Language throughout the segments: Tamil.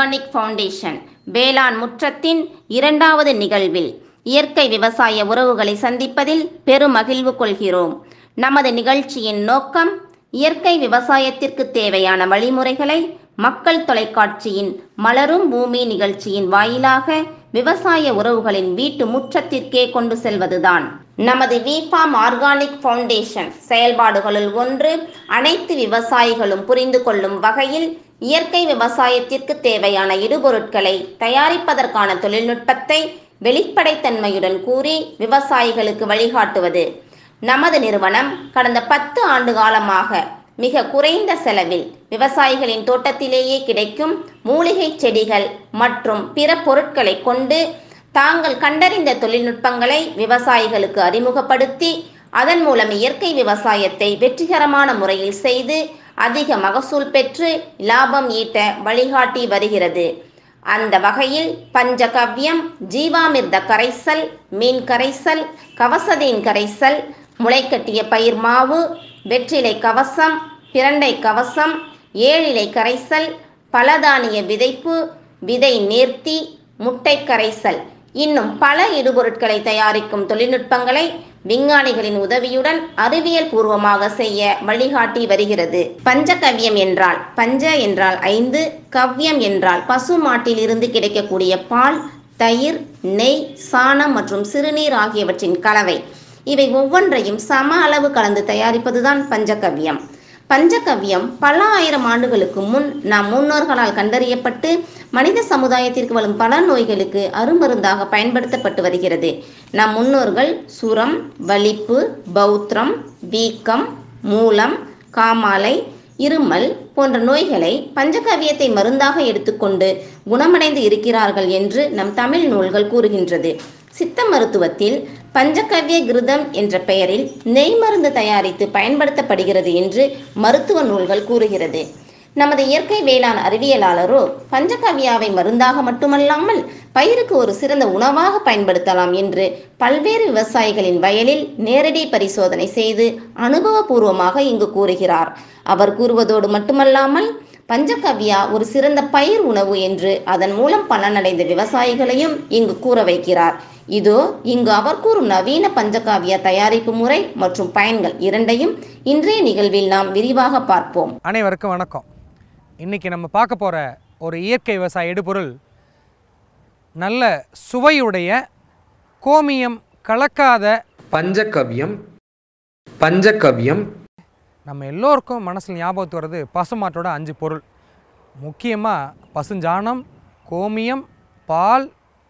ஆர்கானிக் ஃபவுண்டேஷன் வேளாண் முற்றத்தின் இரண்டாவது நிகழ்வில் இயற்கை விவசாய உறவுகளை சந்திப்பதில் பெருமகிழ்வு கொள்கிறோம் நமது நிகழ்ச்சியின் நோக்கம் இயற்கை விவசாயத்திற்கு தேவையான வழிமுறைகளை மக்கள் தொலைக்காட்சியின் மலரும் பூமி நிகழ்ச்சியின் வாயிலாக விவசாய உறவுகளின் வீட்டு முற்றத்திற்கே கொண்டு செல்வதுதான் நமது விஃபார்ம் ஆர்கானிக் ஃபவுண்டேஷன் செயல்பாடுகளுள் ஒன்று அனைத்து விவசாயிகளும் புரிந்து கொள்ளும் வகையில் இயற்கை விவசாயத்திற்கு தேவையான இடுபொருட்களை தயாரிப்பதற்கான தொழில்நுட்பத்தை வெளிப்படைத்தன்மையுடன் கூறி விவசாயிகளுக்கு வழிகாட்டுவது நமது நிறுவனம் கடந்த பத்து ஆண்டு காலமாக மிக குறைந்த செலவில் விவசாயிகளின் தோட்டத்திலேயே கிடைக்கும் மூலிகை செடிகள் மற்றும் பிற பொருட்களை கொண்டு தாங்கள் கண்டறிந்த தொழில்நுட்பங்களை விவசாயிகளுக்கு அறிமுகப்படுத்தி அதன் மூலம் இயற்கை விவசாயத்தை வெற்றிகரமான முறையில் செய்து அதிக மகசூல் பெற்று லாபம் ஈட்ட வழிகாட்டி வருகிறது அந்த வகையில் பஞ்சகவ்யம் ஜீவாமிர்த கரைசல் மீன் கரைசல் கவசதீன் கரைசல் முளைக்கட்டிய பயிர் மாவு வெற்றிலை கவசம் பிரண்டை கவசம் ஏழிலை கரைசல் பலதானிய விதைப்பு விதை நேர்த்தி முட்டை கரைசல் இன்னும் பல இடுபொருட்களை தயாரிக்கும் தொழில்நுட்பங்களை விஞ்ஞானிகளின் உதவியுடன் அறிவியல் பூர்வமாக செய்ய வழிகாட்டி வருகிறது கவ்யம் என்றால் பஞ்ச என்றால் ஐந்து கவ்யம் என்றால் பசு மாட்டிலிருந்து கிடைக்கக்கூடிய பால் தயிர் நெய் சாணம் மற்றும் சிறுநீர் ஆகியவற்றின் கலவை இவை ஒவ்வொன்றையும் சம அளவு கலந்து தயாரிப்பதுதான் பஞ்சகவ்யம் பஞ்சகவ்யம் பல ஆயிரம் ஆண்டுகளுக்கு முன் நம் முன்னோர்களால் கண்டறியப்பட்டு மனித சமுதாயத்திற்கு வரும் பல நோய்களுக்கு அருமருந்தாக பயன்படுத்தப்பட்டு வருகிறது நம் முன்னோர்கள் சுரம் வலிப்பு பௌத்திரம் வீக்கம் மூலம் காமாலை இருமல் போன்ற நோய்களை பஞ்சகவியத்தை மருந்தாக எடுத்துக்கொண்டு குணமடைந்து இருக்கிறார்கள் என்று நம் தமிழ் நூல்கள் கூறுகின்றது சித்த மருத்துவத்தில் பஞ்சகவ்ய கிருதம் என்ற பெயரில் நெய் மருந்து தயாரித்து பயன்படுத்தப்படுகிறது என்று மருத்துவ நூல்கள் கூறுகிறது நமது இயற்கை வேளாண் அறிவியலாளரோ பஞ்சகவியாவை மருந்தாக மட்டுமல்லாமல் பயிருக்கு ஒரு சிறந்த உணவாக பயன்படுத்தலாம் என்று பல்வேறு விவசாயிகளின் வயலில் நேரடி பரிசோதனை செய்து அனுபவபூர்வமாக இங்கு கூறுகிறார் அவர் கூறுவதோடு மட்டுமல்லாமல் பஞ்சகவ்யா ஒரு சிறந்த பயிர் உணவு என்று அதன் மூலம் பலனடைந்த விவசாயிகளையும் இங்கு கூற வைக்கிறார் இதோ இங்கு அவர் கூறும் நவீன பஞ்சகாவிய தயாரிப்பு முறை மற்றும் பயன்கள் இரண்டையும் இன்றைய நிகழ்வில் நாம் விரிவாக பார்ப்போம் அனைவருக்கும் வணக்கம் இன்றைக்கி நம்ம பார்க்க போகிற ஒரு இயற்கை விவசாய எடுபொருள் நல்ல சுவையுடைய கோமியம் கலக்காத பஞ்சகவியம் பஞ்சகவியம் நம்ம எல்லோருக்கும் மனசில் ஞாபகத்து வர்றது பசுமாட்டோட அஞ்சு பொருள் முக்கியமாக பசுஞ்சாணம் கோமியம் பால்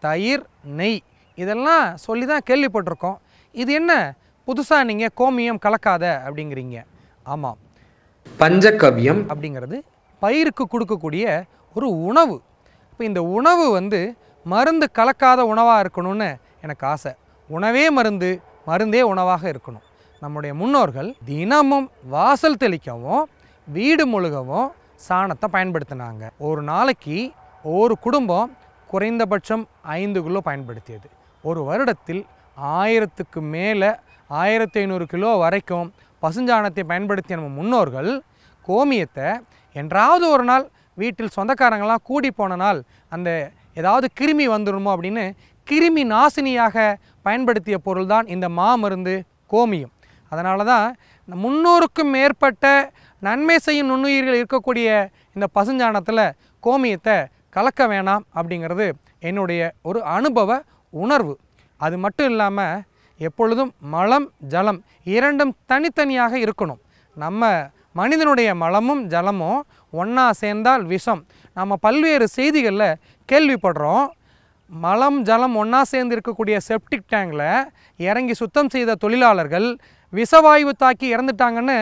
தயிர் நெய் இதெல்லாம் சொல்லி தான் கேள்விப்பட்டிருக்கோம் இது என்ன புதுசாக நீங்கள் கோமியம் கலக்காத அப்படிங்கிறீங்க ஆமாம் பஞ்சகவியம் அப்படிங்கிறது பயிருக்கு கொடுக்கக்கூடிய ஒரு உணவு இப்போ இந்த உணவு வந்து மருந்து கலக்காத உணவாக இருக்கணும்னு எனக்கு ஆசை உணவே மருந்து மருந்தே உணவாக இருக்கணும் நம்முடைய முன்னோர்கள் தினமும் வாசல் தெளிக்கவும் வீடு முழுகவும் சாணத்தை பயன்படுத்தினாங்க ஒரு நாளைக்கு ஒரு குடும்பம் குறைந்தபட்சம் ஐந்து கிலோ பயன்படுத்தியது ஒரு வருடத்தில் ஆயிரத்துக்கு மேலே ஆயிரத்தி ஐநூறு கிலோ வரைக்கும் பசுஞ்சாணத்தை பயன்படுத்திய நம்ம முன்னோர்கள் கோமியத்தை என்றாவது ஒரு நாள் வீட்டில் சொந்தக்காரங்களாம் கூடி போன நாள் அந்த ஏதாவது கிருமி வந்துடுமோ அப்படின்னு கிருமி நாசினியாக பயன்படுத்திய பொருள் தான் இந்த மாமருந்து கோமியம் அதனால தான் முன்னூறுக்கும் மேற்பட்ட நன்மை செய்யும் நுண்ணுயிர்கள் இருக்கக்கூடிய இந்த பசுஞ்சாணத்தில் கோமியத்தை கலக்க வேணாம் அப்படிங்கிறது என்னுடைய ஒரு அனுபவ உணர்வு அது மட்டும் இல்லாமல் எப்பொழுதும் மலம் ஜலம் இரண்டும் தனித்தனியாக இருக்கணும் நம்ம மனிதனுடைய மலமும் ஜலமும் ஒன்றா சேர்ந்தால் விஷம் நம்ம பல்வேறு செய்திகளில் கேள்விப்படுறோம் மலம் ஜலம் ஒன்றா சேர்ந்து இருக்கக்கூடிய செப்டிக் டேங்கில் இறங்கி சுத்தம் செய்த தொழிலாளர்கள் விஷவாயு தாக்கி இறந்துட்டாங்கன்னு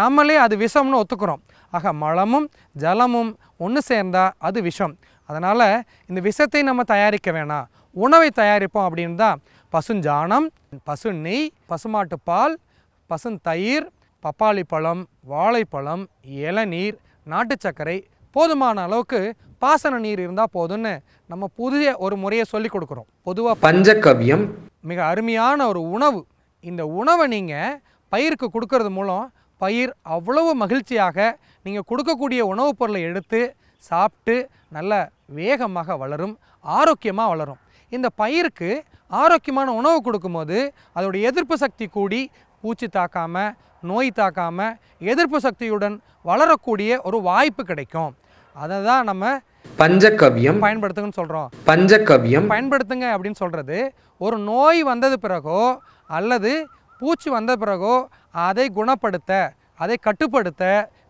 நம்மளே அது விஷம்னு ஒத்துக்கிறோம் ஆக மலமும் ஜலமும் ஒன்று சேர்ந்தால் அது விஷம் அதனால் இந்த விஷத்தை நம்ம தயாரிக்க வேணாம் உணவை தயாரிப்போம் அப்படின்னு தான் பசுஞ்சாணம் பசு நெய் பசுமாட்டு பால் பசுந்தயிர் பப்பாளி பழம் வாழைப்பழம் இளநீர் நாட்டு சர்க்கரை போதுமான அளவுக்கு பாசன நீர் இருந்தால் போதும்னு நம்ம புதிய ஒரு முறையை சொல்லி கொடுக்குறோம் பொதுவாக பஞ்சகவியம் மிக அருமையான ஒரு உணவு இந்த உணவை நீங்கள் பயிருக்கு கொடுக்கறது மூலம் பயிர் அவ்வளவு மகிழ்ச்சியாக நீங்கள் கொடுக்கக்கூடிய உணவுப் பொருளை எடுத்து சாப்பிட்டு நல்ல வேகமாக வளரும் ஆரோக்கியமாக வளரும் இந்த பயிருக்கு ஆரோக்கியமான உணவு கொடுக்கும்போது அதோடைய எதிர்ப்பு சக்தி கூடி பூச்சி தாக்காமல் நோய் தாக்காமல் எதிர்ப்பு சக்தியுடன் வளரக்கூடிய ஒரு வாய்ப்பு கிடைக்கும் அதை தான் நம்ம பஞ்சகவியம் பயன்படுத்துங்கன்னு சொல்கிறோம் பஞ்சகவியம் பயன்படுத்துங்க அப்படின்னு சொல்கிறது ஒரு நோய் வந்தது பிறகோ அல்லது பூச்சி வந்த பிறகோ அதை குணப்படுத்த அதை கட்டுப்படுத்த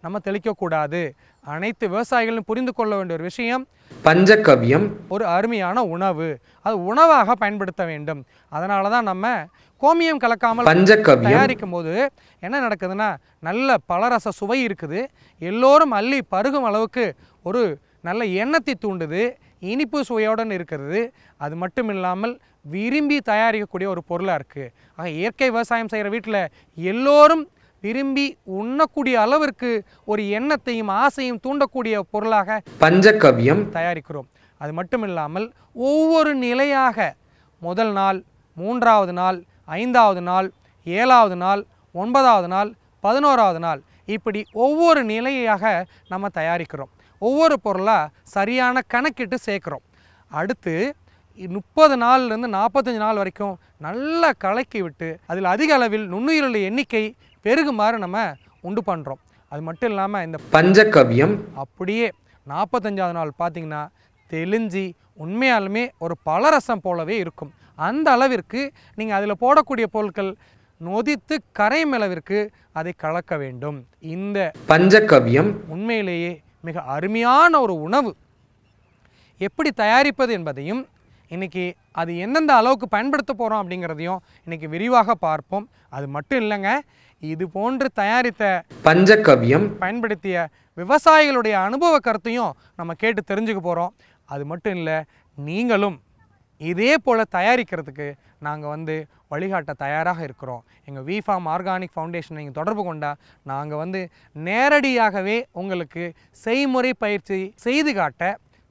நம்ம தெளிக்கக்கூடாது அனைத்து விவசாயிகளும் புரிந்து கொள்ள வேண்டிய ஒரு விஷயம் பஞ்சகவ்யம் ஒரு அருமையான உணவு அது உணவாக பயன்படுத்த வேண்டும் அதனால தான் நம்ம கோமியம் கலக்காமல் பஞ்சகவ்யம் தயாரிக்கும் போது என்ன நடக்குதுன்னா நல்ல பலரச சுவை இருக்குது எல்லோரும் அள்ளி பருகும் அளவுக்கு ஒரு நல்ல எண்ணத்தை தூண்டுது இனிப்பு சுவையுடன் இருக்கிறது அது மட்டும் இல்லாமல் விரும்பி தயாரிக்கக்கூடிய ஒரு பொருளாக இருக்குது ஆக இயற்கை விவசாயம் செய்கிற வீட்டில் எல்லோரும் விரும்பி உண்ணக்கூடிய அளவிற்கு ஒரு எண்ணத்தையும் ஆசையும் தூண்டக்கூடிய பொருளாக பஞ்சகவ்யம் தயாரிக்கிறோம் அது மட்டும் இல்லாமல் ஒவ்வொரு நிலையாக முதல் நாள் மூன்றாவது நாள் ஐந்தாவது நாள் ஏழாவது நாள் ஒன்பதாவது நாள் பதினோராவது நாள் இப்படி ஒவ்வொரு நிலையாக நம்ம தயாரிக்கிறோம் ஒவ்வொரு பொருளாக சரியான கணக்கிட்டு சேர்க்குறோம் அடுத்து முப்பது நாள்லேருந்து நாற்பத்தஞ்சு நாள் வரைக்கும் நல்லா கலக்கி விட்டு அதில் அதிக அளவில் நுண்ணுயிரில் எண்ணிக்கை பெருகுமாறு நம்ம உண்டு பண்ணுறோம் அது மட்டும் இல்லாமல் இந்த பஞ்சகவியம் அப்படியே நாற்பத்தஞ்சாவது நாள் பார்த்தீங்கன்னா தெளிஞ்சு உண்மையாலுமே ஒரு பலரசம் போலவே இருக்கும் அந்த அளவிற்கு நீங்கள் அதில் போடக்கூடிய பொருட்கள் நொதித்து கரையும் அளவிற்கு அதை கலக்க வேண்டும் இந்த பஞ்சகவியம் உண்மையிலேயே மிக அருமையான ஒரு உணவு எப்படி தயாரிப்பது என்பதையும் இன்றைக்கி அது எந்தெந்த அளவுக்கு பயன்படுத்த போகிறோம் அப்படிங்கிறதையும் இன்றைக்கி விரிவாக பார்ப்போம் அது மட்டும் இல்லைங்க இது போன்று தயாரித்த பஞ்சகவ்யம் பயன்படுத்திய விவசாயிகளுடைய அனுபவ கருத்தையும் நம்ம கேட்டு தெரிஞ்சுக்க போகிறோம் அது மட்டும் இல்லை நீங்களும் இதே போல் தயாரிக்கிறதுக்கு நாங்கள் வந்து வழிகாட்ட தயாராக இருக்கிறோம் எங்கள் வி ஃபார்ம் ஆர்கானிக் ஃபவுண்டேஷன் நீங்கள் தொடர்பு கொண்டால் நாங்கள் வந்து நேரடியாகவே உங்களுக்கு செய்முறை பயிற்சி செய்து காட்ட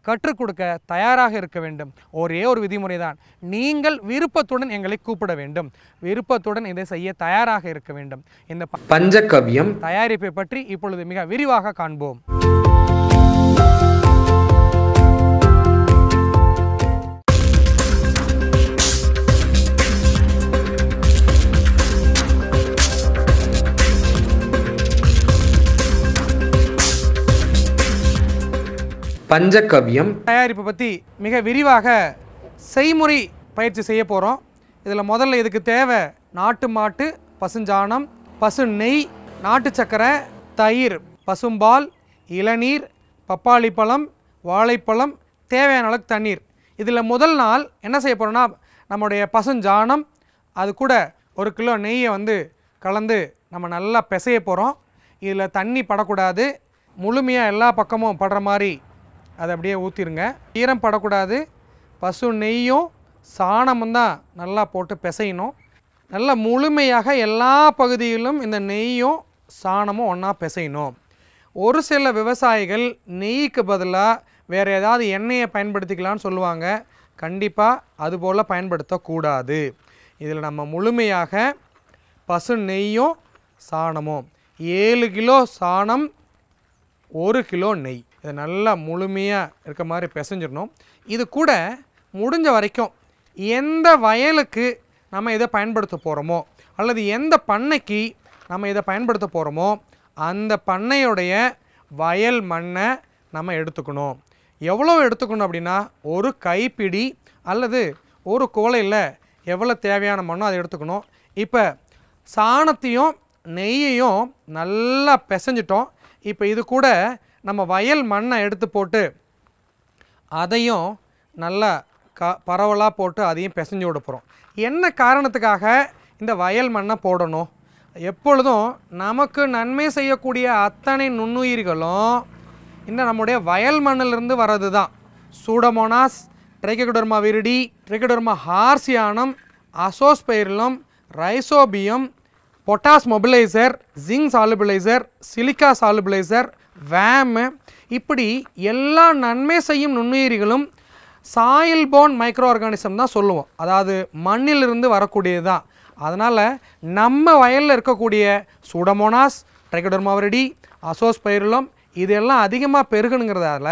கற்றுக் கொடுக்க தயாராக இருக்க வேண்டும் ஒரே ஒரு விதிமுறை தான் நீங்கள் விருப்பத்துடன் எங்களை கூப்பிட வேண்டும் விருப்பத்துடன் இதை செய்ய தயாராக இருக்க வேண்டும் இந்த பஞ்சகவியம் தயாரிப்பை பற்றி இப்பொழுது மிக விரிவாக காண்போம் பஞ்சகவியம் தயாரிப்பு பற்றி மிக விரிவாக செய்முறை பயிற்சி செய்ய போகிறோம் இதில் முதல்ல இதுக்கு தேவை நாட்டு மாட்டு பசுஞ்சாணம் பசு நெய் நாட்டு சக்கரை தயிர் பசும்பால் இளநீர் பப்பாளி பழம் வாழைப்பழம் தேவையான அளவுக்கு தண்ணீர் இதில் முதல் நாள் என்ன செய்ய போகிறோன்னா நம்முடைய பசுஞ்சாணம் அது கூட ஒரு கிலோ நெய்யை வந்து கலந்து நம்ம நல்லா பிசைய போகிறோம் இதில் தண்ணி படக்கூடாது முழுமையாக எல்லா பக்கமும் படுற மாதிரி அதை அப்படியே ஊற்றிடுங்க ஈரம் படக்கூடாது பசு நெய்யும் சாணமும் தான் நல்லா போட்டு பிசையணும் நல்லா முழுமையாக எல்லா பகுதியிலும் இந்த நெய்யும் சாணமும் ஒன்றா பிசையணும் ஒரு சில விவசாயிகள் நெய்க்கு பதிலாக வேறு ஏதாவது எண்ணெயை பயன்படுத்திக்கலான்னு சொல்லுவாங்க கண்டிப்பாக அதுபோல் பயன்படுத்தக்கூடாது இதில் நம்ம முழுமையாக பசு நெய்யும் சாணமும் ஏழு கிலோ சாணம் ஒரு கிலோ நெய் இதை நல்லா முழுமையாக இருக்க மாதிரி பிசைஞ்சிடணும் இது கூட முடிஞ்ச வரைக்கும் எந்த வயலுக்கு நம்ம இதை பயன்படுத்த போகிறோமோ அல்லது எந்த பண்ணைக்கு நம்ம இதை பயன்படுத்த போகிறோமோ அந்த பண்ணையுடைய வயல் மண்ணை நம்ம எடுத்துக்கணும் எவ்வளோ எடுத்துக்கணும் அப்படின்னா ஒரு கைப்பிடி அல்லது ஒரு கோலையில் எவ்வளோ தேவையான மண்ணோ அதை எடுத்துக்கணும் இப்போ சாணத்தையும் நெய்யையும் நல்லா பிசைஞ்சிட்டோம் இப்போ இது கூட நம்ம வயல் மண்ணை எடுத்து போட்டு அதையும் நல்லா க பரவலாக போட்டு அதையும் பிசைஞ்சு விட போகிறோம் என்ன காரணத்துக்காக இந்த வயல் மண்ணை போடணும் எப்பொழுதும் நமக்கு நன்மை செய்யக்கூடிய அத்தனை நுண்ணுயிர்களும் இந்த நம்முடைய வயல் மண்ணிலிருந்து வர்றது தான் pseudomonas trichoderma viride trichoderma harzianum அசோஸ்பெயரிலும் rhizobium potash mobilizer zinc solubilizer silica solubilizer VAM இப்படி எல்லா நன்மை செய்யும் நுண்ணுயிரிகளும் சாயில் போன் மைக்ரோ ஆர்கானிசம் தான் சொல்லுவோம் அதாவது மண்ணிலிருந்து வரக்கூடியது தான் அதனால் நம்ம வயலில் இருக்கக்கூடிய சுடமோனாஸ் ட்ரைகடர்மாவரடி பயிரிலும் இதெல்லாம் அதிகமாக பெருகணுங்கிறதால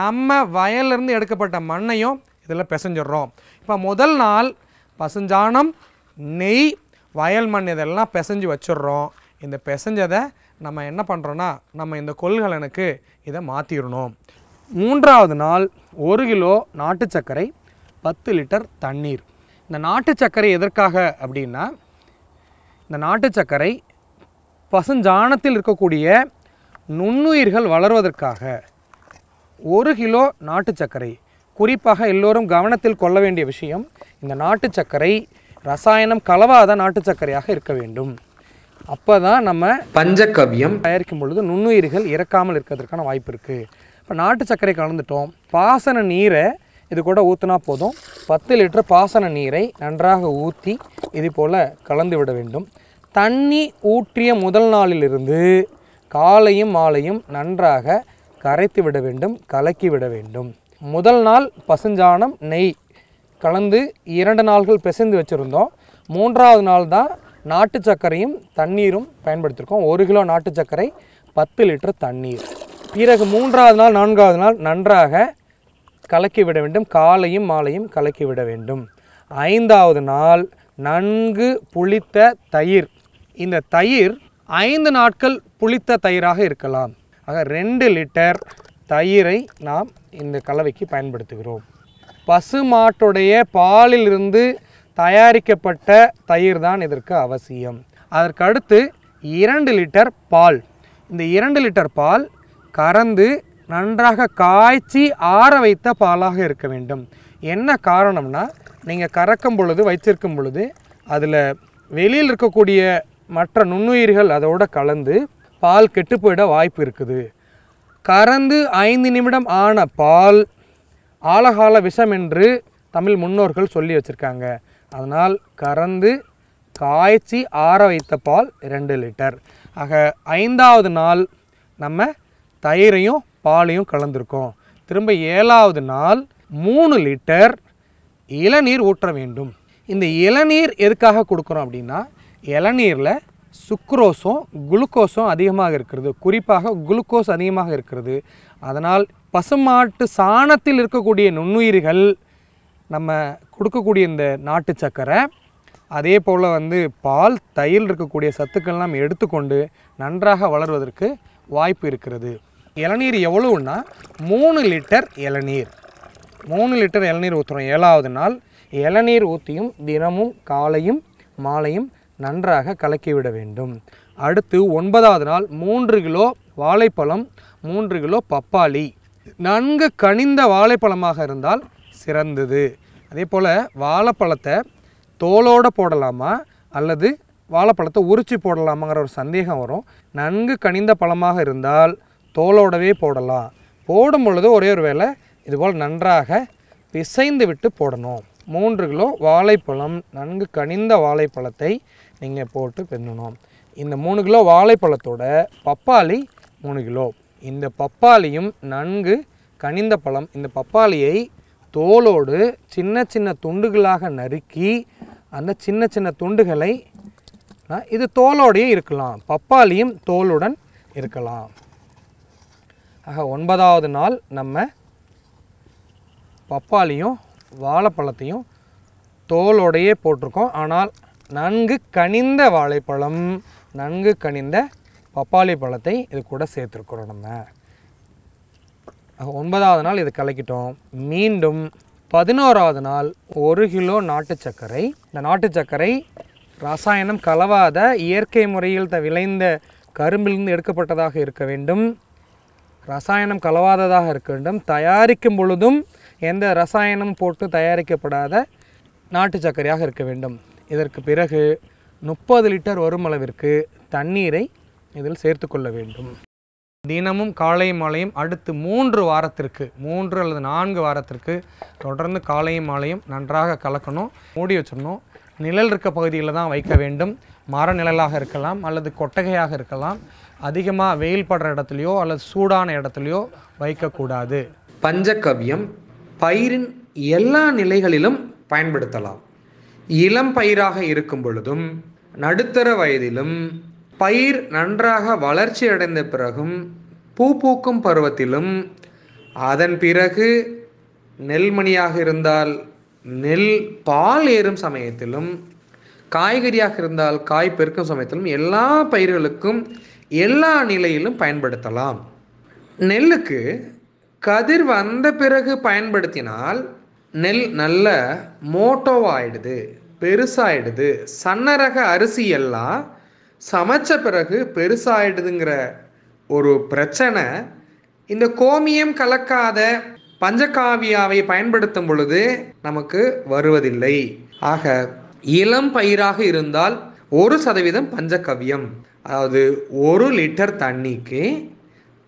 நம்ம வயல்லேருந்து எடுக்கப்பட்ட மண்ணையும் இதில் பிசைஞ்சிடுறோம் இப்போ முதல் நாள் பசுஞ்சாணம் நெய் வயல் மண் இதெல்லாம் பிசைஞ்சு வச்சிடுறோம் இந்த பிசைஞ்சதை நம்ம என்ன பண்ணுறோன்னா நம்ம இந்த கொள்கலனுக்கு இதை மாற்றிடணும் மூன்றாவது நாள் ஒரு கிலோ நாட்டு சர்க்கரை பத்து லிட்டர் தண்ணீர் இந்த நாட்டு சர்க்கரை எதற்காக அப்படின்னா இந்த நாட்டு சர்க்கரை பசுஞ்சாணத்தில் இருக்கக்கூடிய நுண்ணுயிர்கள் வளர்வதற்காக ஒரு கிலோ நாட்டு சர்க்கரை குறிப்பாக எல்லோரும் கவனத்தில் கொள்ள வேண்டிய விஷயம் இந்த நாட்டு சர்க்கரை ரசாயனம் கலவாத நாட்டு சர்க்கரையாக இருக்க வேண்டும் அப்போ தான் நம்ம பஞ்சகவியம் தயாரிக்கும் பொழுது நுண்ணுயிர்கள் இறக்காமல் இருக்கிறதுக்கான வாய்ப்பு இருக்குது இப்போ நாட்டு சர்க்கரை கலந்துட்டோம் பாசன நீரை இது கூட ஊற்றினா போதும் பத்து லிட்டர் பாசன நீரை நன்றாக ஊற்றி இது போல் கலந்து விட வேண்டும் தண்ணி ஊற்றிய முதல் நாளிலிருந்து காலையும் மாலையும் நன்றாக கரைத்து விட வேண்டும் கலக்கி விட வேண்டும் முதல் நாள் பசுஞ்சாணம் நெய் கலந்து இரண்டு நாள்கள் பிசைந்து வச்சுருந்தோம் மூன்றாவது நாள் தான் நாட்டு சர்க்கரையும் தண்ணீரும் பயன்படுத்தியிருக்கோம் ஒரு கிலோ நாட்டு சர்க்கரை பத்து லிட்டர் தண்ணீர் பிறகு மூன்றாவது நாள் நான்காவது நாள் நன்றாக கலக்கி விட வேண்டும் காலையும் மாலையும் கலக்கி விட வேண்டும் ஐந்தாவது நாள் நன்கு புளித்த தயிர் இந்த தயிர் ஐந்து நாட்கள் புளித்த தயிராக இருக்கலாம் ஆக ரெண்டு லிட்டர் தயிரை நாம் இந்த கலவைக்கு பயன்படுத்துகிறோம் பசு மாட்டுடைய பாலிலிருந்து தயாரிக்கப்பட்ட தயிர் தான் இதற்கு அவசியம் அதற்கடுத்து இரண்டு லிட்டர் பால் இந்த இரண்டு லிட்டர் பால் கறந்து நன்றாக காய்ச்சி ஆற வைத்த பாலாக இருக்க வேண்டும் என்ன காரணம்னா நீங்கள் கறக்கும் பொழுது வைச்சிருக்கும் பொழுது அதில் வெளியில் இருக்கக்கூடிய மற்ற நுண்ணுயிர்கள் அதோடு கலந்து பால் கெட்டு போயிட வாய்ப்பு இருக்குது கறந்து ஐந்து நிமிடம் ஆன பால் ஆலகால விஷம் என்று தமிழ் முன்னோர்கள் சொல்லி வச்சுருக்காங்க அதனால் கறந்து காய்ச்சி ஆற வைத்த பால் ரெண்டு லிட்டர் ஆக ஐந்தாவது நாள் நம்ம தயிரையும் பாலையும் கலந்துருக்கோம் திரும்ப ஏழாவது நாள் மூணு லிட்டர் இளநீர் ஊற்ற வேண்டும் இந்த இளநீர் எதுக்காக கொடுக்குறோம் அப்படின்னா இளநீரில் சுக்ரோஸும் குளுக்கோஸும் அதிகமாக இருக்கிறது குறிப்பாக குளுக்கோஸ் அதிகமாக இருக்கிறது அதனால் பசுமாட்டு சாணத்தில் இருக்கக்கூடிய நுண்ணுயிர்கள் நம்ம கொடுக்கக்கூடிய இந்த நாட்டு சக்கரை அதே போல் வந்து பால் தையல் இருக்கக்கூடிய சத்துக்கள் நாம் எடுத்துக்கொண்டு நன்றாக வளர்வதற்கு வாய்ப்பு இருக்கிறது இளநீர் எவ்வளவுன்னா மூணு லிட்டர் இளநீர் மூணு லிட்டர் இளநீர் ஊற்றுறோம் ஏழாவது நாள் இளநீர் ஊற்றியும் தினமும் காலையும் மாலையும் நன்றாக கலக்கிவிட வேண்டும் அடுத்து ஒன்பதாவது நாள் மூன்று கிலோ வாழைப்பழம் மூன்று கிலோ பப்பாளி நன்கு கனிந்த வாழைப்பழமாக இருந்தால் சிறந்தது அதே போல் வாழைப்பழத்தை தோலோடு போடலாமா அல்லது வாழைப்பழத்தை உரிச்சு போடலாமாங்கிற ஒரு சந்தேகம் வரும் நன்கு கனிந்த பழமாக இருந்தால் தோலோடவே போடலாம் போடும் பொழுது ஒரே ஒரு வேளை இதுபோல் நன்றாக பிசைந்து விட்டு போடணும் மூன்று கிலோ வாழைப்பழம் நன்கு கனிந்த வாழைப்பழத்தை நீங்கள் போட்டு பெண்ணணும் இந்த மூணு கிலோ வாழைப்பழத்தோட பப்பாளி மூணு கிலோ இந்த பப்பாளியும் நன்கு கனிந்த பழம் இந்த பப்பாளியை தோலோடு சின்ன சின்ன துண்டுகளாக நறுக்கி அந்த சின்ன சின்ன துண்டுகளை இது தோலோடையே இருக்கலாம் பப்பாளியும் தோலுடன் இருக்கலாம் ஆக ஒன்பதாவது நாள் நம்ம பப்பாளியும் வாழைப்பழத்தையும் தோலோடையே போட்டிருக்கோம் ஆனால் நன்கு கனிந்த வாழைப்பழம் நன்கு கனிந்த பப்பாளி பழத்தை இது கூட சேர்த்துருக்குறோம் நம்ம ஒன்பதாவது நாள் இதை கலக்கிட்டோம் மீண்டும் பதினோராவது நாள் ஒரு கிலோ நாட்டு சர்க்கரை இந்த நாட்டு சர்க்கரை ரசாயனம் கலவாத இயற்கை முறையில் த விளைந்த கரும்பிலிருந்து எடுக்கப்பட்டதாக இருக்க வேண்டும் ரசாயனம் கலவாததாக இருக்க வேண்டும் தயாரிக்கும் பொழுதும் எந்த ரசாயனம் போட்டு தயாரிக்கப்படாத நாட்டு சர்க்கரையாக இருக்க வேண்டும் இதற்கு பிறகு முப்பது லிட்டர் வரும் அளவிற்கு தண்ணீரை இதில் சேர்த்து கொள்ள வேண்டும் தினமும் காலை மாலையும் அடுத்து மூன்று வாரத்திற்கு மூன்று அல்லது நான்கு வாரத்திற்கு தொடர்ந்து காலையும் மாலையும் நன்றாக கலக்கணும் மூடி வச்சிடணும் நிழல் இருக்க பகுதியில் தான் வைக்க வேண்டும் மர நிழலாக இருக்கலாம் அல்லது கொட்டகையாக இருக்கலாம் அதிகமாக வெயில் படுற இடத்துலையோ அல்லது சூடான இடத்துலையோ வைக்கக்கூடாது பஞ்சகவ்யம் பயிரின் எல்லா நிலைகளிலும் பயன்படுத்தலாம் இளம் பயிராக இருக்கும் பொழுதும் நடுத்தர வயதிலும் பயிர் நன்றாக வளர்ச்சி அடைந்த பிறகும் பூ பூக்கும் பருவத்திலும் அதன் பிறகு நெல்மணியாக இருந்தால் நெல் பால் ஏறும் சமயத்திலும் காய்கறியாக இருந்தால் காய் பெருக்கும் சமயத்திலும் எல்லா பயிர்களுக்கும் எல்லா நிலையிலும் பயன்படுத்தலாம் நெல்லுக்கு கதிர் வந்த பிறகு பயன்படுத்தினால் நெல் நல்ல மோட்டோவாயிடுது பெருசாயிடுது சன்னரக அரிசி எல்லாம் சமைச்ச பிறகு பெருசாயிடுதுங்கிற ஒரு பிரச்சனை இந்த கோமியம் கலக்காத பஞ்சகாவியாவை பயன்படுத்தும் பொழுது நமக்கு வருவதில்லை ஆக இளம் பயிராக இருந்தால் ஒரு சதவீதம் பஞ்சகவியம் அதாவது ஒரு லிட்டர் தண்ணிக்கு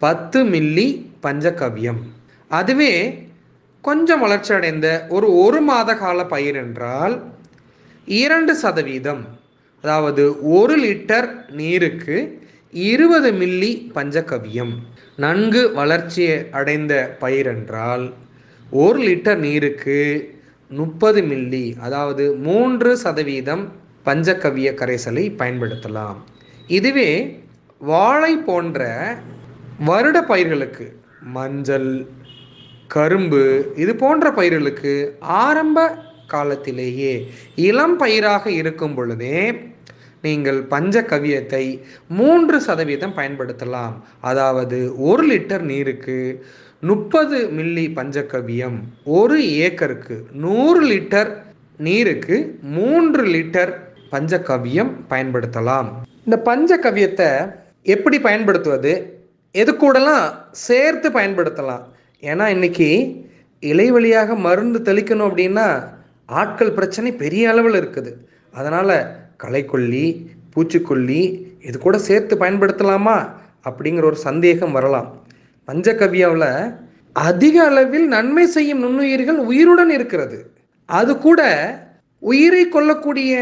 பத்து மில்லி பஞ்சகவியம் அதுவே கொஞ்சம் வளர்ச்சி அடைந்த ஒரு ஒரு மாத கால பயிர் என்றால் இரண்டு சதவீதம் அதாவது ஒரு லிட்டர் நீருக்கு இருபது மில்லி பஞ்சகவியம் நன்கு வளர்ச்சி அடைந்த பயிர் என்றால் ஒரு லிட்டர் நீருக்கு முப்பது மில்லி அதாவது மூன்று சதவீதம் பஞ்சகவிய கரைசலை பயன்படுத்தலாம் இதுவே வாழை போன்ற வருட பயிர்களுக்கு மஞ்சள் கரும்பு இது போன்ற பயிர்களுக்கு ஆரம்ப காலத்திலேயே இளம் பயிராக இருக்கும் பொழுதே நீங்கள் பஞ்ச கவியத்தை மூன்று சதவீதம் பயன்படுத்தலாம் அதாவது ஒரு லிட்டர் நீருக்கு முப்பது மில்லி பஞ்சகவியம் ஒரு ஏக்கருக்கு நூறு லிட்டர் நீருக்கு மூன்று லிட்டர் பஞ்சகவியம் பயன்படுத்தலாம் இந்த பஞ்சகவியத்தை எப்படி பயன்படுத்துவது எது கூடலாம் சேர்த்து பயன்படுத்தலாம் ஏன்னா இன்னைக்கு இலைவழியாக மருந்து தெளிக்கணும் அப்படின்னா ஆட்கள் பிரச்சனை பெரிய அளவில் இருக்குது அதனால் களைக்கொல்லி பூச்சிக்கொல்லி இது கூட சேர்த்து பயன்படுத்தலாமா அப்படிங்கிற ஒரு சந்தேகம் வரலாம் பஞ்சகவ்யாவில் அதிக அளவில் நன்மை செய்யும் நுண்ணுயிர்கள் உயிருடன் இருக்கிறது அது கூட உயிரை கொல்லக்கூடிய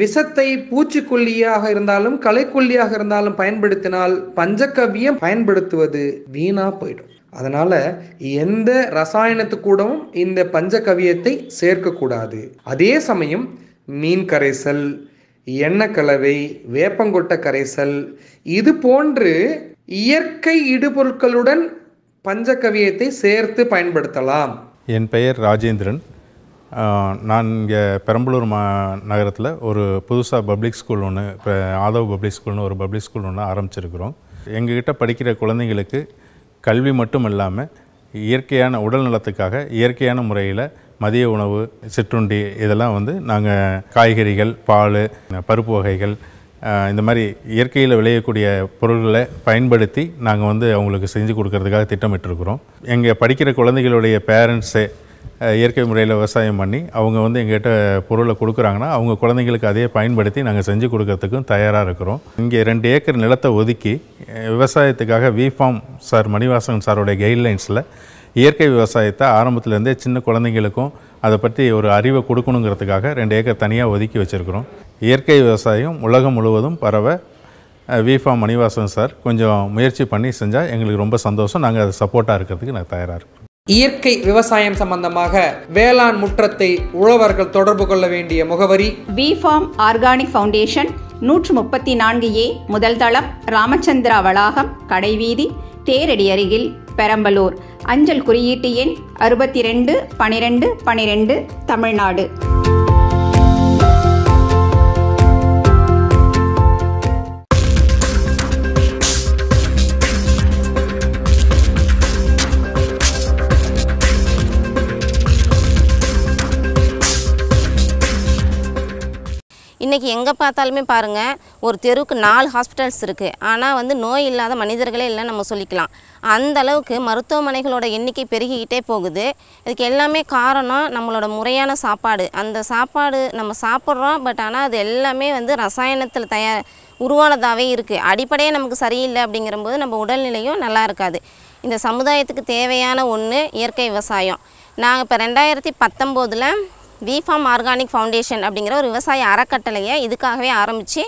விஷத்தை பூச்சிக்கொல்லியாக இருந்தாலும் கலைக்கொல்லியாக இருந்தாலும் பயன்படுத்தினால் பஞ்சகவியம் பயன்படுத்துவது வீணா போயிடும் அதனால எந்த ரசாயனத்து கூடவும் இந்த பஞ்சகவியத்தை சேர்க்கக்கூடாது அதே சமயம் மீன் கரைசல் எண்ணெய் வேப்பங்கொட்டை கரைசல் இது போன்று இயற்கை இடுபொருட்களுடன் பஞ்சகவியத்தை சேர்த்து பயன்படுத்தலாம் என் பெயர் ராஜேந்திரன் நான் இங்கே பெரம்பலூர் மா நகரத்தில் ஒரு புதுசாக பப்ளிக் ஸ்கூல் ஒன்று இப்போ ஆதவ் பப்ளிக் ஸ்கூல்னு ஒரு பப்ளிக் ஸ்கூல் ஒன்று ஆரம்பிச்சிருக்கிறோம் எங்ககிட்ட படிக்கிற குழந்தைங்களுக்கு கல்வி மட்டும் இல்லாமல் இயற்கையான உடல் நலத்துக்காக இயற்கையான முறையில் மதிய உணவு சிற்றுண்டி இதெல்லாம் வந்து நாங்கள் காய்கறிகள் பால் பருப்பு வகைகள் இந்த மாதிரி இயற்கையில் விளையக்கூடிய பொருள்களை பயன்படுத்தி நாங்கள் வந்து அவங்களுக்கு செஞ்சு கொடுக்கறதுக்காக திட்டமிட்டுருக்குறோம் எங்கள் படிக்கிற குழந்தைகளுடைய பேரண்ட்ஸு இயற்கை முறையில் விவசாயம் பண்ணி அவங்க வந்து எங்கிட்ட பொருளை கொடுக்குறாங்கன்னா அவங்க குழந்தைங்களுக்கு அதையே பயன்படுத்தி நாங்கள் செஞ்சு கொடுக்கறதுக்கும் தயாராக இருக்கிறோம் இங்கே ரெண்டு ஏக்கர் நிலத்தை ஒதுக்கி விவசாயத்துக்காக விஃபார்ம் சார் மணிவாசன் சாருடைய கைட்லைன்ஸில் இயற்கை விவசாயத்தை ஆரம்பத்துலேருந்தே சின்ன குழந்தைங்களுக்கும் அதை பற்றி ஒரு அறிவை கொடுக்கணுங்கிறதுக்காக ரெண்டு ஏக்கர் தனியாக ஒதுக்கி வச்சுருக்கிறோம் இயற்கை விவசாயம் உலகம் முழுவதும் பரவ விஃபார்ம் மணிவாசன் சார் கொஞ்சம் முயற்சி பண்ணி செஞ்சால் எங்களுக்கு ரொம்ப சந்தோஷம் நாங்கள் அதை சப்போர்ட்டாக இருக்கிறதுக்கு நான் தயாராக இருக்கோம் இயற்கை விவசாயம் சம்பந்தமாக வேளாண் முற்றத்தை உழவர்கள் தொடர்பு கொள்ள வேண்டிய முகவரி பி ஃபார்ம் ஆர்கானிக் ஃபவுண்டேஷன் நூற்று முப்பத்தி நான்கு ஏ முதல் தளம் ராமச்சந்திரா வளாகம் கடைவீதி தேரடி அருகில் பெரம்பலூர் அஞ்சல் குறியீட்டு எண் அறுபத்தி ரெண்டு பனிரெண்டு பனிரெண்டு தமிழ்நாடு இன்றைக்கி எங்கே பார்த்தாலுமே பாருங்கள் ஒரு தெருவுக்கு நாலு ஹாஸ்பிட்டல்ஸ் இருக்குது ஆனால் வந்து நோய் இல்லாத மனிதர்களே இல்லை நம்ம சொல்லிக்கலாம் அந்த அளவுக்கு மருத்துவமனைகளோட எண்ணிக்கை பெருகிக்கிட்டே போகுது இதுக்கு எல்லாமே காரணம் நம்மளோட முறையான சாப்பாடு அந்த சாப்பாடு நம்ம சாப்பிட்றோம் பட் ஆனால் அது எல்லாமே வந்து ரசாயனத்தில் தயார் உருவானதாகவே இருக்குது அடிப்படையே நமக்கு சரியில்லை அப்படிங்கிறபோது நம்ம உடல்நிலையும் நல்லா இருக்காது இந்த சமுதாயத்துக்கு தேவையான ஒன்று இயற்கை விவசாயம் நாங்கள் இப்போ ரெண்டாயிரத்தி பத்தொம்போதில் வி ஃபார்ம் ஆர்கானிக் ஃபவுண்டேஷன் அப்படிங்கிற ஒரு விவசாய அறக்கட்டளையை இதுக்காகவே ஆரம்பித்து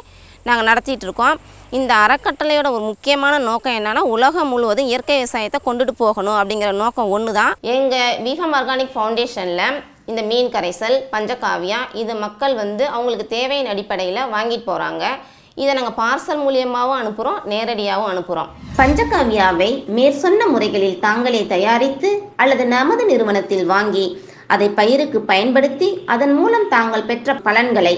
நாங்கள் நடத்திட்டு இருக்கோம் இந்த அறக்கட்டளையோட ஒரு முக்கியமான நோக்கம் என்னென்னா உலகம் முழுவதும் இயற்கை விவசாயத்தை கொண்டுட்டு போகணும் அப்படிங்கிற நோக்கம் ஒன்று தான் எங்கள் விஃபார்ம் ஆர்கானிக் ஃபவுண்டேஷனில் இந்த மீன் கரைசல் பஞ்சகாவியா இது மக்கள் வந்து அவங்களுக்கு தேவையின் அடிப்படையில் வாங்கிட்டு போகிறாங்க இதை நாங்கள் பார்சல் மூலியமாகவும் அனுப்புகிறோம் நேரடியாகவும் அனுப்புகிறோம் பஞ்சகாவியாவை மேற்சொன்ன முறைகளில் தாங்களே தயாரித்து அல்லது நமது நிறுவனத்தில் வாங்கி அதை பயிருக்கு பயன்படுத்தி அதன் மூலம் தாங்கள் பெற்ற பலன்களை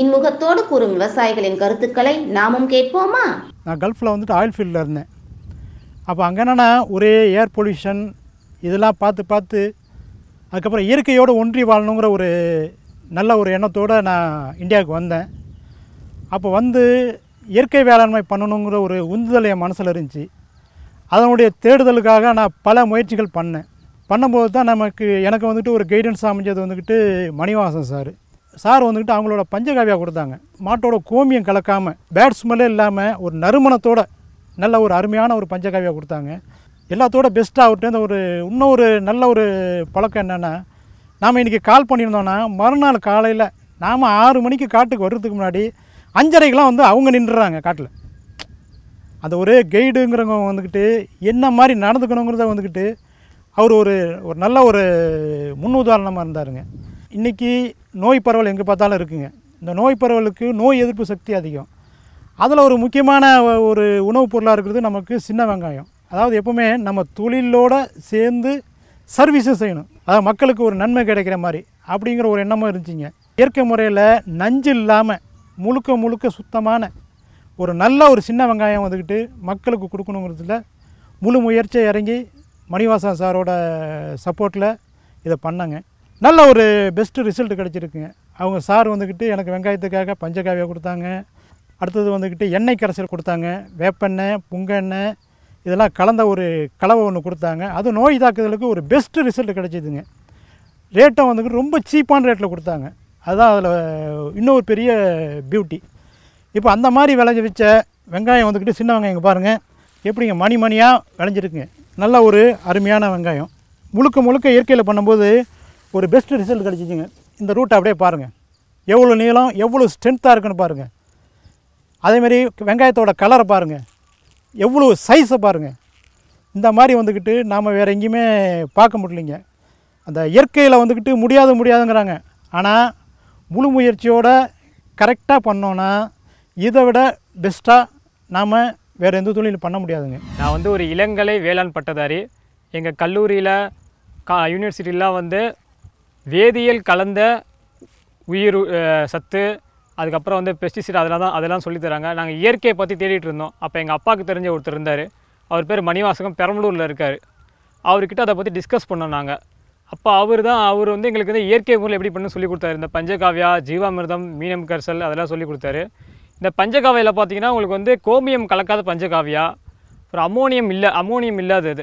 இன்முகத்தோடு கூறும் விவசாயிகளின் கருத்துக்களை நாமும் கேட்போமா நான் கல்ஃபில் வந்துட்டு ஆயில் ஃபீல்டில் இருந்தேன் அப்போ அங்கே என்னென்னா ஒரே ஏர் பொல்யூஷன் இதெல்லாம் பார்த்து பார்த்து அதுக்கப்புறம் இயற்கையோடு ஒன்றி வாழணுங்கிற ஒரு நல்ல ஒரு எண்ணத்தோடு நான் இந்தியாவுக்கு வந்தேன் அப்போ வந்து இயற்கை வேளாண்மை பண்ணணுங்கிற ஒரு உந்துதல் என் மனசில் இருந்துச்சு அதனுடைய தேடுதலுக்காக நான் பல முயற்சிகள் பண்ணேன் பண்ணும்போது தான் நமக்கு எனக்கு வந்துட்டு ஒரு கைடன்ஸ் அமைஞ்சது வந்துக்கிட்டு மணிவாசன் சார் சார் வந்துக்கிட்டு அவங்களோட பஞ்சகாவியாக கொடுத்தாங்க மாட்டோட கோமியம் கலக்காமல் பேட் ஸ்மெல்லே இல்லாமல் ஒரு நறுமணத்தோட நல்ல ஒரு அருமையான ஒரு பஞ்சகாவியாக கொடுத்தாங்க எல்லாத்தோட பெஸ்ட்டாக அவர்கிட்ட அந்த ஒரு இன்னும் ஒரு நல்ல ஒரு பழக்கம் என்னென்னா நாம் இன்றைக்கி கால் பண்ணியிருந்தோன்னா மறுநாள் காலையில் நாம் ஆறு மணிக்கு காட்டுக்கு வர்றதுக்கு முன்னாடி அஞ்சரைக்கெலாம் வந்து அவங்க நின்றுறாங்க காட்டில் அந்த ஒரே கைடுங்கிறவங்க வந்துக்கிட்டு என்ன மாதிரி நடந்துக்கணுங்கிறத வந்துக்கிட்டு அவர் ஒரு ஒரு நல்ல ஒரு முன்னுதாரணமாக இருந்தாருங்க இன்றைக்கி நோய் பரவல் எங்கே பார்த்தாலும் இருக்குங்க இந்த நோய் பரவலுக்கு நோய் எதிர்ப்பு சக்தி அதிகம் அதில் ஒரு முக்கியமான ஒரு உணவுப் பொருளாக இருக்கிறது நமக்கு சின்ன வெங்காயம் அதாவது எப்போவுமே நம்ம தொழிலோடு சேர்ந்து சர்வீஸும் செய்யணும் அதாவது மக்களுக்கு ஒரு நன்மை கிடைக்கிற மாதிரி அப்படிங்கிற ஒரு எண்ணமும் இருந்துச்சுங்க இயற்கை முறையில் நஞ்சு இல்லாமல் முழுக்க முழுக்க சுத்தமான ஒரு நல்ல ஒரு சின்ன வெங்காயம் வந்துக்கிட்டு மக்களுக்கு கொடுக்கணுங்கிறதுல முழு முயற்சியை இறங்கி மணிவாசன் சாரோட சப்போர்ட்டில் இதை பண்ணேங்க நல்ல ஒரு பெஸ்ட்டு ரிசல்ட் கிடச்சிருக்குங்க அவங்க சார் வந்துக்கிட்டு எனக்கு வெங்காயத்துக்காக பஞ்சகாவியாக கொடுத்தாங்க அடுத்தது வந்துக்கிட்டு எண்ணெய் கரைசல் கொடுத்தாங்க வேப்பெண்ணெய் புங்கெண்ணெய் இதெல்லாம் கலந்த ஒரு கலவை ஒன்று கொடுத்தாங்க அது நோய் தாக்குதலுக்கு ஒரு பெஸ்ட்டு ரிசல்ட் கிடச்சிதுங்க ரேட்டை வந்துக்கிட்டு ரொம்ப சீப்பான ரேட்டில் கொடுத்தாங்க அதுதான் அதில் இன்னொரு பெரிய பியூட்டி இப்போ அந்த மாதிரி விளைஞ்சி வச்ச வெங்காயம் வந்துக்கிட்டு சின்ன வெங்காயம் பாருங்கள் எப்படிங்க மணி மணியாக விளைஞ்சிருக்குங்க நல்ல ஒரு அருமையான வெங்காயம் முழுக்க முழுக்க இயற்கையில் பண்ணும்போது ஒரு பெஸ்ட் ரிசல்ட் கிடச்சிச்சிங்க இந்த ரூட்டை அப்படியே பாருங்கள் எவ்வளோ நீளம் எவ்வளோ ஸ்ட்ரென்த்தாக இருக்குன்னு பாருங்கள் அதேமாரி வெங்காயத்தோட கலரை பாருங்கள் எவ்வளோ சைஸை பாருங்கள் இந்த மாதிரி வந்துக்கிட்டு நாம் வேறு எங்கேயுமே பார்க்க முடியலைங்க அந்த இயற்கையில் வந்துக்கிட்டு முடியாது முடியாதுங்கிறாங்க ஆனால் முழு முயற்சியோடு கரெக்டாக பண்ணோன்னா இதை விட பெஸ்ட்டாக நாம் வேறு எந்த தொழிலும் பண்ண முடியாதுங்க நான் வந்து ஒரு இளங்கலை வேளாண் பட்டதாரி எங்கள் கல்லூரியில் கா யூனிவர்சிட்டிலாம் வந்து வேதியியல் கலந்த உயிர் சத்து அதுக்கப்புறம் வந்து பெஸ்டிசைட் அதெல்லாம் தான் அதெல்லாம் சொல்லித்தராங்க நாங்கள் இயற்கையை பற்றி தேடிட்டு இருந்தோம் அப்போ எங்கள் அப்பாவுக்கு தெரிஞ்ச ஒருத்தர் இருந்தார் அவர் பேர் மணிவாசகம் பெரம்பலூரில் இருக்கார் அவர்கிட்ட அதை பற்றி டிஸ்கஸ் பண்ணோம் நாங்கள் அப்போ அவர் தான் அவர் வந்து எங்களுக்கு வந்து இயற்கை முறையில் எப்படி பண்ணு சொல்லி கொடுத்தாரு இந்த பஞ்சகாவியா ஜீவாமிர்தம் மீனம் கரிசல் அதெல்லாம் சொல்லி கொடுத்தாரு இந்த பஞ்சகாவியில் பார்த்தீங்கன்னா உங்களுக்கு வந்து கோமியம் கலக்காத பஞ்சகாவியா அப்புறம் அமோனியம் இல்லை அமோனியம் இல்லாதது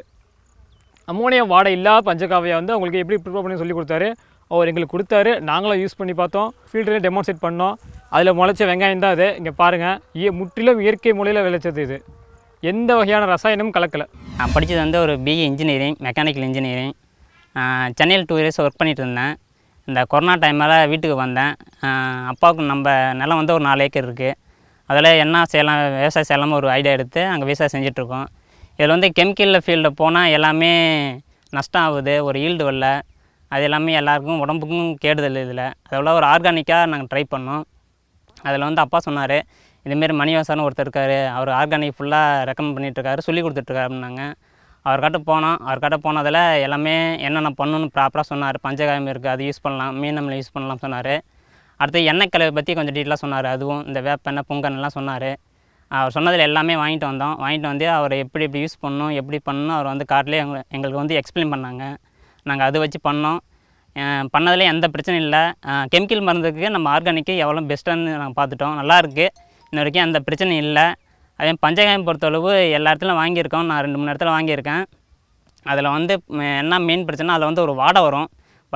அமோனியம் வாடை இல்லாத பஞ்சகாவியா வந்து அவங்களுக்கு எப்படி ப்ரிப்பேர் பண்ணி சொல்லி கொடுத்தாரு அவர் எங்களுக்கு கொடுத்தாரு நாங்களும் யூஸ் பண்ணி பார்த்தோம் ஃபீல்டுலேயே டெமான்ஸ்ட்ரேட் பண்ணோம் அதில் முளைச்ச வெங்காயம் தான் அது இங்கே பாருங்கள் இய முற்றிலும் இயற்கை முறையில் விளைச்சது இது எந்த வகையான ரசாயனமும் கலக்கலை நான் படித்தது வந்து ஒரு பிஇ இன்ஜினியரிங் மெக்கானிக்கல் இன்ஜினியரிங் சென்னையில் டூ இயர்ஸ் ஒர்க் பண்ணிகிட்டு இருந்தேன் இந்த கொரோனா டைமில் வீட்டுக்கு வந்தேன் அப்பாவுக்கு நம்ம நிலம் வந்து ஒரு நாலு ஏக்கர் இருக்குது அதில் என்ன செய்யலாம் விவசாயம் செய்யலாமல் ஒரு ஐடியா எடுத்து அங்கே விவசாயம் செஞ்சிட்ருக்கோம் இதில் வந்து கெமிக்கலில் ஃபீல்டில் போனால் எல்லாமே நஷ்டம் ஆகுது ஒரு ஈல்டு வரல அது எல்லாமே எல்லாருக்கும் உடம்புக்கும் கேடுதல் இதில் அதோட ஒரு ஆர்கானிக்காக நாங்கள் ட்ரை பண்ணோம் அதில் வந்து அப்பா சொன்னார் இதுமாரி மணிவாசன் ஒருத்தர் இருக்கார் அவர் ஆர்கானிக் ஃபுல்லாக ரெக்கமெண்ட் பண்ணிகிட்ருக்காரு சொல்லி கொடுத்துட்ருக்காருன்னாங்க அவர்கிட்ட போனோம் அவர்கிட்ட போனதில் எல்லாமே என்னென்ன பண்ணணும்னு ப்ராப்பராக சொன்னார் பஞ்சகாயம் இருக்குது அது யூஸ் பண்ணலாம் மீன் நம்மளை யூஸ் பண்ணலாம் சொன்னார் அடுத்து எண்ணெய் கலவை பற்றி கொஞ்சம் டீட்டெயிலாக சொன்னார் அதுவும் இந்த வேப்பெண்ணெய் பொங்கல்லாம் சொன்னார் அவர் சொன்னதில் எல்லாமே வாங்கிட்டு வந்தோம் வாங்கிட்டு வந்து அவர் எப்படி எப்படி யூஸ் பண்ணணும் எப்படி பண்ணணும் அவர் வந்து கார்ட்லேயே எங்களுக்கு வந்து எக்ஸ்பிளைன் பண்ணாங்க நாங்கள் அதை வச்சு பண்ணோம் பண்ணதில் எந்த பிரச்சனையும் இல்லை கெமிக்கல் மருந்துக்கு நம்ம ஆர்கானிக்கு எவ்வளோ பெஸ்ட்டுன்னு நாங்கள் பார்த்துட்டோம் நல்லாயிருக்கு இன்ன வரைக்கும் எந்த பிரச்சனையும் இல்லை அதே பஞ்சகாயம் பொறுத்தளவு எல்லா இடத்துலையும் வாங்கியிருக்கோம் நான் ரெண்டு மூணு இடத்துல வாங்கியிருக்கேன் அதில் வந்து என்ன மெயின் பிரச்சனை அதில் வந்து ஒரு வாடை வரும்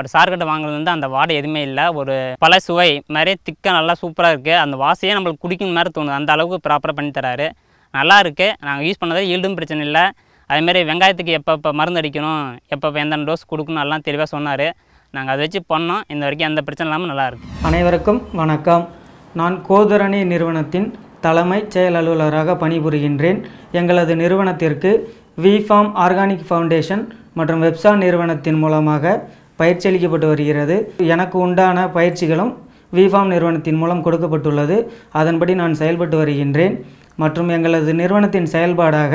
பட் சார்கிட்ட வாங்குறது வந்து அந்த வாடை எதுவுமே இல்லை ஒரு பல சுவை நிறைய திக்காக நல்லா சூப்பராக இருக்குது அந்த வாசையே நம்மளுக்கு குடிக்கிற மாதிரி தோணுது அந்த அளவுக்கு ப்ராப்பராக பண்ணி தராரு நல்லா இருக்குது நாங்கள் யூஸ் பண்ணதே ஈல்டும் பிரச்சனை இல்லை அதேமாரி வெங்காயத்துக்கு எப்போ மருந்து அடிக்கணும் எப்போ எந்தெந்த டோஸ் கொடுக்கணும் எல்லாம் தெளிவாக சொன்னார் நாங்கள் அதை வச்சு பண்ணோம் இந்த வரைக்கும் எந்த பிரச்சனை இல்லாமல் நல்லாயிருக்கு அனைவருக்கும் வணக்கம் நான் கோதுரணி நிறுவனத்தின் தலைமை செயல் அலுவலராக பணிபுரிகின்றேன் எங்களது நிறுவனத்திற்கு விஃபார்ம் ஆர்கானிக் ஃபவுண்டேஷன் மற்றும் வெப்சா நிறுவனத்தின் மூலமாக பயிற்சி அளிக்கப்பட்டு வருகிறது எனக்கு உண்டான பயிற்சிகளும் விஃபார்ம் நிறுவனத்தின் மூலம் கொடுக்கப்பட்டுள்ளது அதன்படி நான் செயல்பட்டு வருகின்றேன் மற்றும் எங்களது நிறுவனத்தின் செயல்பாடாக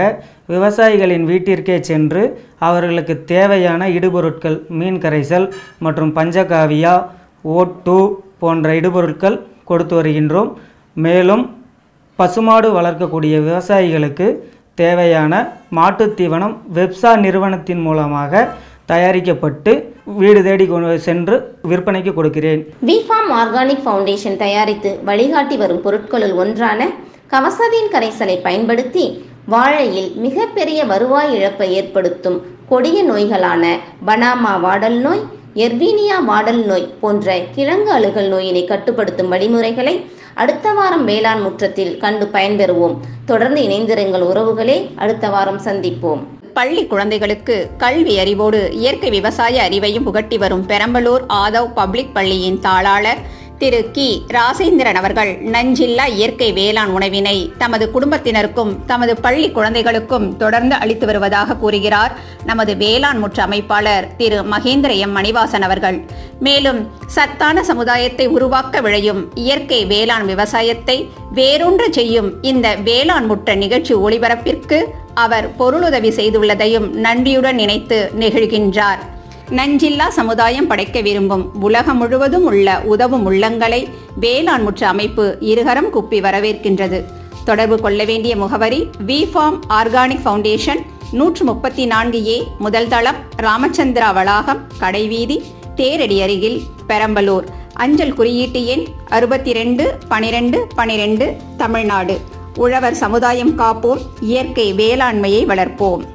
விவசாயிகளின் வீட்டிற்கே சென்று அவர்களுக்கு தேவையான இடுபொருட்கள் மீன் கரைசல் மற்றும் பஞ்சகாவியா ஓட்டு போன்ற இடுபொருட்கள் கொடுத்து வருகின்றோம் மேலும் பசுமாடு வளர்க்கக்கூடிய விவசாயிகளுக்கு தேவையான மாட்டுத்தீவனம் வெப்சா நிறுவனத்தின் மூலமாக தயாரிக்கப்பட்டு வீடு தேடி கொண்டு சென்று விற்பனைக்கு கொடுக்கிறேன் விஃபார்ம் ஆர்கானிக் ஃபவுண்டேஷன் தயாரித்து வழிகாட்டி வரும் பொருட்களுள் ஒன்றான கவசதியின் கரைசலை பயன்படுத்தி வாழையில் மிகப்பெரிய வருவாய் இழப்பை ஏற்படுத்தும் கொடிய நோய்களான பனாமா வாடல் நோய் எர்வீனியா வாடல் நோய் போன்ற கிழங்கு அழுகல் நோயினை கட்டுப்படுத்தும் வழிமுறைகளை அடுத்த வாரம் வேளாண் முற்றத்தில் கண்டு பயன்பெறுவோம் தொடர்ந்து இணைந்திருங்கள் உறவுகளே அடுத்த வாரம் சந்திப்போம் பள்ளி குழந்தைகளுக்கு கல்வி அறிவோடு இயற்கை விவசாய அறிவையும் புகட்டி வரும் பெரம்பலூர் ஆதவ் பப்ளிக் பள்ளியின் தாளாளர் திரு கி ராசேந்திரன் அவர்கள் நஞ்சில்லா இயற்கை வேளாண் உணவினை தமது குடும்பத்தினருக்கும் தமது பள்ளி குழந்தைகளுக்கும் தொடர்ந்து அளித்து வருவதாக கூறுகிறார் நமது வேளாண் முற்று அமைப்பாளர் திரு மகேந்திர எம் மணிவாசன் அவர்கள் மேலும் சத்தான சமுதாயத்தை உருவாக்க விழையும் இயற்கை வேளாண் விவசாயத்தை வேறொன்று செய்யும் இந்த வேளாண் முற்ற நிகழ்ச்சி ஒளிபரப்பிற்கு அவர் பொருளுதவி செய்துள்ளதையும் நன்றியுடன் நினைத்து நெகிழ்கின்றார் நஞ்சில்லா சமுதாயம் படைக்க விரும்பும் உலகம் முழுவதும் உள்ள உதவும் உள்ளங்களை முற்று அமைப்பு இருகரம் குப்பி வரவேற்கின்றது தொடர்பு கொள்ள வேண்டிய முகவரி வி ஃபார்ம் ஆர்கானிக் ஃபவுண்டேஷன் நூற்று முப்பத்தி நான்கு ஏ முதல் தளம் ராமச்சந்திரா வளாகம் கடைவீதி தேரடி அருகில் பெரம்பலூர் அஞ்சல் குறியீட்டு எண் அறுபத்தி ரெண்டு பனிரெண்டு பனிரெண்டு தமிழ்நாடு உழவர் சமுதாயம் காப்போம் இயற்கை வேளாண்மையை வளர்ப்போம்